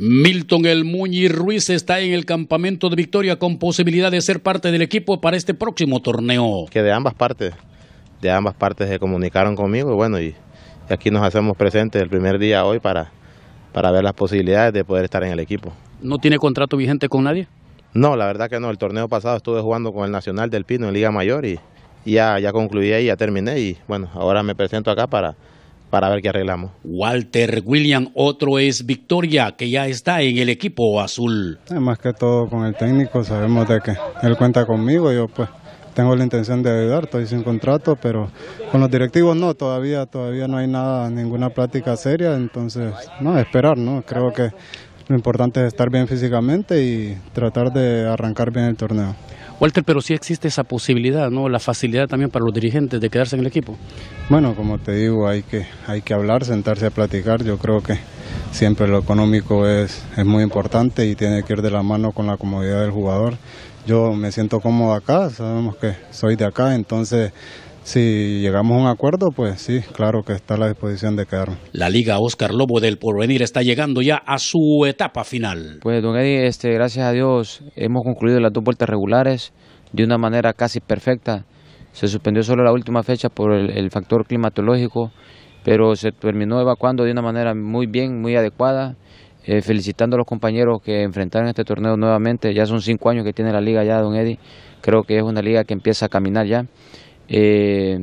Milton El Muñi Ruiz está en el campamento de Victoria con posibilidad de ser parte del equipo para este próximo torneo. Que de ambas partes, de ambas partes se comunicaron conmigo y bueno, y, aquí nos hacemos presentes el primer día hoy para, para ver las posibilidades de poder estar en el equipo. ¿No tiene contrato vigente con nadie? No, la verdad que no. El torneo pasado estuve jugando con el Nacional del Pino en Liga Mayor y, ya, ya concluí ahí, ya terminé y bueno, ahora me presento acá para para ver qué arreglamos. Walter William, otro es Victoria, que ya está en el equipo azul. Más que todo con el técnico, sabemos de que él cuenta conmigo, yo pues tengo la intención de ayudar, estoy sin contrato, pero con los directivos no, todavía, todavía no hay nada, ninguna plática seria, entonces, no, esperar, ¿no? Creo que lo importante es estar bien físicamente y tratar de arrancar bien el torneo. Walter, pero sí existe esa posibilidad, ¿no? La facilidad también para los dirigentes de quedarse en el equipo. Bueno, como te digo, hay que, hay que hablar, sentarse a platicar. Yo creo que siempre lo económico es, es muy importante y tiene que ir de la mano con la comodidad del jugador. Yo me siento cómodo acá, sabemos que soy de acá, entonces si llegamos a un acuerdo, pues sí, claro que está a la disposición de quedarme. La Liga Oscar Lobo del Porvenir está llegando ya a su etapa final. Pues don Eddie, este, gracias a Dios hemos concluido las dos vueltas regulares de una manera casi perfecta. Se suspendió solo la última fecha por el, factor climatológico, pero se terminó evacuando de una manera muy bien, muy adecuada. Eh, felicitando a los compañeros que enfrentaron este torneo nuevamente. Ya son cinco años que tiene la liga ya, don Eddie. Creo que es una liga que empieza a caminar ya. Eh,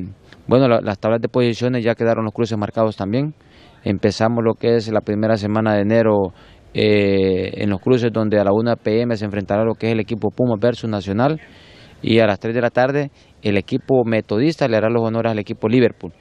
bueno, las tablas de posiciones ya quedaron los cruces marcados también. Empezamos lo que es la primera semana de enero eh, en los cruces donde a la 1 pm se enfrentará lo que es el equipo Puma versus Nacional y a las 3 de la tarde el equipo Metodista le hará los honores al equipo Liverpool.